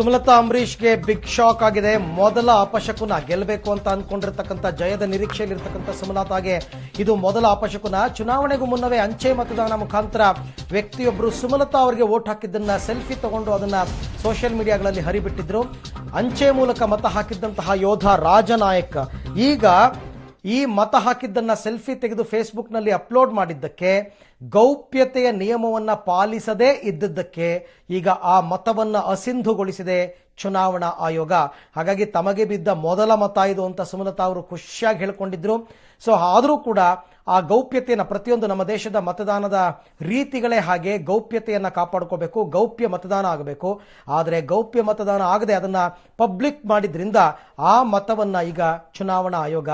Sumalatha ಅಂಬರೀಷ್ಗೆ big shock ಆಗಿದೆ ಮೊದಲ ಅಪಶಕುನ ಗೆಲ್ಲಬೇಕು ಅಂತ ಅಂದ್ಕೊಂಡಿರ್ತಕ್ಕಂಥ ಜಯದ ನಿರೀಕ್ಷೆಯಲ್ಲಿರ್ತಕ್ಕಂಥ ಸುಮಲತಾಗೆ ಇದು ಮೊದಲ ಅಪಶಕುನ ಚುನಾವಣೆಗೂ ಮುನ್ನವೇ ಅಂಚೆ ಮತದಾನ ಮುಖಾಂತರ ವ್ಯಕ್ತಿಯೊಬ್ಬರು ಸುಮಲತಾ ಅವರಿಗೆ ವೋಟ್ ಹಾಕಿದ್ದನ್ನ ಸೆಲ್ಫಿ ತಗೊಂಡು ಅದನ್ನ ಸೋಷಿಯಲ್ ಮೀಡಿಯಾಗಳಲ್ಲಿ ಹರಿಬಿಟ್ಟಿದ್ರು ಅಂಚೆ ಮೂಲಕ ಮತ ಹಾಕಿದ್ದಂತಹ ಯೋಧ ರಾಜನಾಯಕ್ ಈಗ ಈ ಮತ ಹಾಕಿದ್ದನ್ನ ಸೆಲ್ಫಿ ತೆಗೆದು ಫೇಸ್ಬುಕ್ನಲ್ಲಿ ಅಪ್ಲೋಡ್ ಮಾಡಿದ್ದಕ್ಕೆ ಗೌಪ್ಯತೆಯ ನಿಯಮವನ್ನ ಪಾಲಿಸದೇ ಇದ್ದದ್ದಕ್ಕೆ ಈಗ ಆ ಮತವನ್ನು ಅಸಿಂಧುಗೊಳಿಸಿದೆ ಚುನಾವಣಾ ಆಯೋಗ ಹಾಗಾಗಿ ತಮಗೆ ಬಿದ್ದ ಮೊದಲ ಮತ ಇದು ಅಂತ ಸುಮಲತಾ ಅವರು ಖುಷಿಯಾಗಿ ಹೇಳ್ಕೊಂಡಿದ್ರು ಸೊ ಆದರೂ ಕೂಡ ಆ ಗೌಪ್ಯತೆಯನ್ನು ಪ್ರತಿಯೊಂದು ನಮ್ಮ ದೇಶದ ಮತದಾನದ ರೀತಿಗಳೇ ಹಾಗೆ ಗೌಪ್ಯತೆಯನ್ನ ಕಾಪಾಡ್ಕೋಬೇಕು ಗೌಪ್ಯ ಮತದಾನ ಆಗಬೇಕು ಆದರೆ ಗೌಪ್ಯ ಮತದಾನ ಆಗದೆ ಅದನ್ನ ಪಬ್ಲಿಕ್ ಮಾಡಿದ್ರಿಂದ ಆ ಮತವನ್ನ ಈಗ ಚುನಾವಣಾ ಆಯೋಗ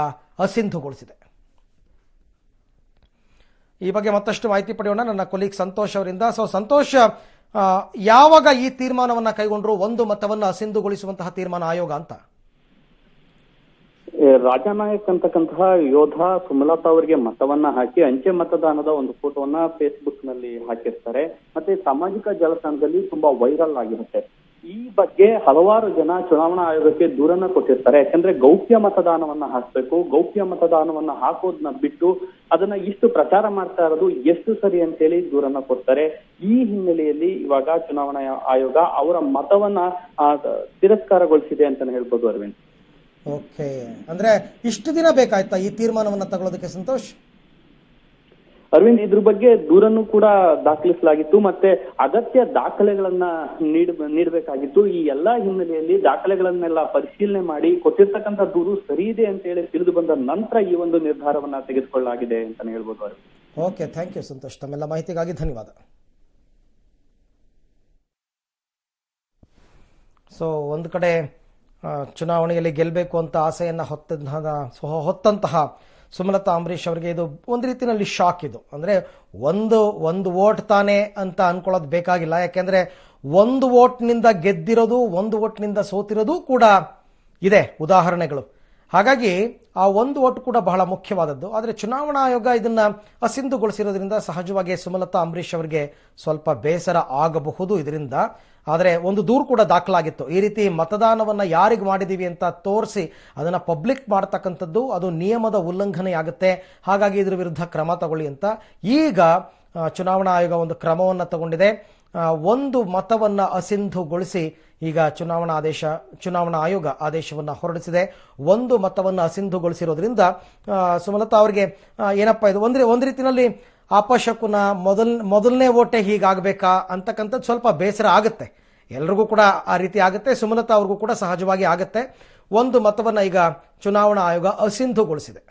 ಅಸಿಂಧುಗೊಳಿಸಿದೆ ಈ ಬಗ್ಗೆ ಮತ್ತಷ್ಟು ಮಾಹಿತಿ ಪಡೆಯೋಣ ನನ್ನ ಕೊಲೀಗ್ ಸಂತೋಷ್ ಅವರಿಂದ ಸೊ ಸಂತೋಷ್ ಯಾವಾಗ ಈ ತೀರ್ಮಾನವನ್ನ ಕೈಗೊಂಡ್ರು ಒಂದು ಮತವನ್ನು ಅಸಿಂಧುಗೊಳಿಸುವಂತಹ ತೀರ್ಮಾನ ಆಯೋಗ ಅಂತ ರಾಜನಾಯಕ್ ಅಂತಕ್ಕಂತಹ ಯೋಧ ಸುಮಲತಾ ಅವರಿಗೆ ಮತವನ್ನ ಹಾಕಿ ಅಂಚೆ ಮತದಾನದ ಒಂದು ಫೋಟೋವನ್ನ ಫೇಸ್ಬುಕ್ ನಲ್ಲಿ ಹಾಕಿರ್ತಾರೆ ಮತ್ತೆ ಸಾಮಾಜಿಕ ಜಾಲತಾಣದಲ್ಲಿ ತುಂಬಾ ವೈರಲ್ ಆಗಿರುತ್ತೆ ಈ ಬಗ್ಗೆ ಹಲವಾರು ಜನ ಚುನಾವಣಾ ಆಯೋಗಕ್ಕೆ ದೂರನ್ನ ಕೊಟ್ಟಿರ್ತಾರೆ ಯಾಕಂದ್ರೆ ಗೌಪ್ಯ ಮತದಾನವನ್ನ ಹಾಕ್ಬೇಕು ಗೌಪ್ಯ ಮತದಾನವನ್ನ ಹಾಕೋದ್ನ ಬಿಟ್ಟು ಅದನ್ನ ಇಷ್ಟು ಪ್ರಚಾರ ಮಾಡ್ತಾ ಇರೋದು ಎಷ್ಟು ಸರಿ ಅಂತೇಳಿ ದೂರನ್ನ ಕೊಡ್ತಾರೆ ಈ ಹಿನ್ನೆಲೆಯಲ್ಲಿ ಇವಾಗ ಚುನಾವಣಾ ಆಯೋಗ ಅವರ ಮತವನ್ನ ತಿರಸ್ಕಾರಗೊಳಿಸಿದೆ ಅಂತಾನೆ ಹೇಳ್ಬೋದು ಅರವಿಂದ್ ಓಕೆ ಅಂದ್ರೆ ಇಷ್ಟು ದಿನ ಬೇಕಾಯ್ತಾ ಈ ತೀರ್ಮಾನವನ್ನ ತಗೊಳ್ಳೋದಕ್ಕೆ ಸಂತೋಷ್ ಅರವಿಂದ್ ಇದ್ರ ಬಗ್ಗೆ ದೂರನ್ನು ಕೂಡ ದಾಖಲಿಸಲಾಗಿತ್ತು ಮತ್ತೆ ಅಗತ್ಯ ದಾಖಲೆಗಳನ್ನ ನೀಡ್ ನೀಡಬೇಕಾಗಿತ್ತು ಈ ಎಲ್ಲಾ ಹಿನ್ನೆಲೆಯಲ್ಲಿ ದಾಖಲೆಗಳನ್ನೆಲ್ಲ ಪರಿಶೀಲನೆ ಮಾಡಿ ಕೊಟ್ಟಿರ್ತಕ್ಕಂಥ ದೂರು ಸರಿ ಇದೆ ಅಂತ ಹೇಳಿ ತಿಳಿದು ಬಂದ ನಂತರ ಈ ಒಂದು ನಿರ್ಧಾರವನ್ನ ತೆಗೆದುಕೊಳ್ಳಲಾಗಿದೆ ಅಂತಾನೆ ಹೇಳ್ಬೋದು ಅವರು ಓಕೆ ಥ್ಯಾಂಕ್ ಯು ಸಂತೋಷ್ ತಮ್ಮೆಲ್ಲ ಮಾಹಿತಿಗಾಗಿ ಧನ್ಯವಾದ ಸೊ ಒಂದು ಕಡೆ ಚುನಾವಣೆಯಲ್ಲಿ ಗೆಲ್ಲಬೇಕು ಅಂತ ಆಸೆಯನ್ನ ಹೊತ್ತ ಹೊತ್ತಂತಹ ಸುಮಲತಾ ಅಂಬರೀಷ್ ಅವರಿಗೆ ಇದು ಒಂದು ರೀತಿಯಲ್ಲಿ ಶಾಕ್ ಇದು ಅಂದ್ರೆ ಒಂದು ಒಂದು ವೋಟ್ ತಾನೇ ಅಂತ ಅನ್ಕೊಳ್ಳೋದು ಬೇಕಾಗಿಲ್ಲ ಯಾಕೆಂದ್ರೆ ಒಂದು ವೋಟ್ನಿಂದ ಗೆದ್ದಿರೋದು ಒಂದು ವೋಟ್ನಿಂದ ಸೋತಿರೋದು ಕೂಡ ಇದೆ ಉದಾಹರಣೆಗಳು ಹಾಗಾಗಿ ಆ ಒಂದು ಓಟು ಕೂಡ ಬಹಳ ಮುಖ್ಯವಾದದ್ದು ಆದರೆ ಚುನಾವಣಾ ಆಯೋಗ ಇದನ್ನ ಅಸಿಂಧುಗೊಳಿಸಿರೋದ್ರಿಂದ ಸಹಜವಾಗಿ ಸುಮಲತಾ ಅಂಬರೀಷ್ ಅವರಿಗೆ ಸ್ವಲ್ಪ ಬೇಸರ ಆಗಬಹುದು ಇದರಿಂದ ಆದರೆ ಒಂದು ದೂರು ಕೂಡ ದಾಖಲಾಗಿತ್ತು ಈ ರೀತಿ ಮತದಾನವನ್ನು ಯಾರಿಗೆ ಮಾಡಿದೀವಿ ಅಂತ ತೋರಿಸಿ ಅದನ್ನು ಪಬ್ಲಿಕ್ ಮಾಡ್ತಕ್ಕಂಥದ್ದು ಅದು ನಿಯಮದ ಉಲ್ಲಂಘನೆಯಾಗುತ್ತೆ ಹಾಗಾಗಿ ಇದರ ವಿರುದ್ಧ ಕ್ರಮ ತಗೊಳ್ಳಿ ಅಂತ ಈಗ ಚುನಾವಣಾ ಆಯೋಗ ಒಂದು ಕ್ರಮವನ್ನ ತಗೊಂಡಿದೆ ಒಂದು ಮತವನ್ನ ಅಸಿಂಧುಗೊಳಿಸಿ ಈಗ ಚುನಾವಣಾ ಆದೇಶ ಚುನಾವಣಾ ಆಯೋಗ ಆದೇಶವನ್ನು ಹೊರಡಿಸಿದೆ ಒಂದು ಮತವನ್ನು ಅಸಿಂಧುಗೊಳಿಸಿರೋದ್ರಿಂದ ಸುಮಲತಾ ಅವರಿಗೆ ಏನಪ್ಪ ಇದು ಒಂದು ಒಂದು ರೀತಿಯಲ್ಲಿ ಅಪಶಕುನ ಮೊದಲ್ ಮೊದಲನೇ ಓಟೆ ಹೀಗಾಗಬೇಕಾ ಅಂತಕ್ಕಂಥದ್ದು ಸ್ವಲ್ಪ ಬೇಸರ ಆಗುತ್ತೆ ಎಲ್ರಿಗೂ ಕೂಡ ಆ ರೀತಿ ಆಗುತ್ತೆ ಸುಮಲತಾ ಅವ್ರಿಗೂ ಕೂಡ ಸಹಜವಾಗಿ ಆಗುತ್ತೆ ಒಂದು ಮತವನ್ನ ಈಗ ಚುನಾವಣಾ ಆಯೋಗ ಅಸಿಂಧುಗೊಳಿಸಿದೆ